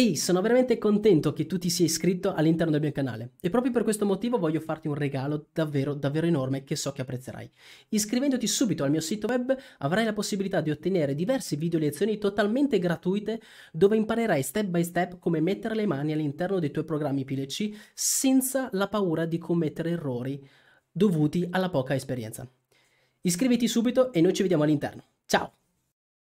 Ehi, sono veramente contento che tu ti sia iscritto all'interno del mio canale e proprio per questo motivo voglio farti un regalo davvero davvero enorme che so che apprezzerai. Iscrivendoti subito al mio sito web avrai la possibilità di ottenere diverse video lezioni totalmente gratuite dove imparerai step by step come mettere le mani all'interno dei tuoi programmi PLC senza la paura di commettere errori dovuti alla poca esperienza. Iscriviti subito e noi ci vediamo all'interno. Ciao!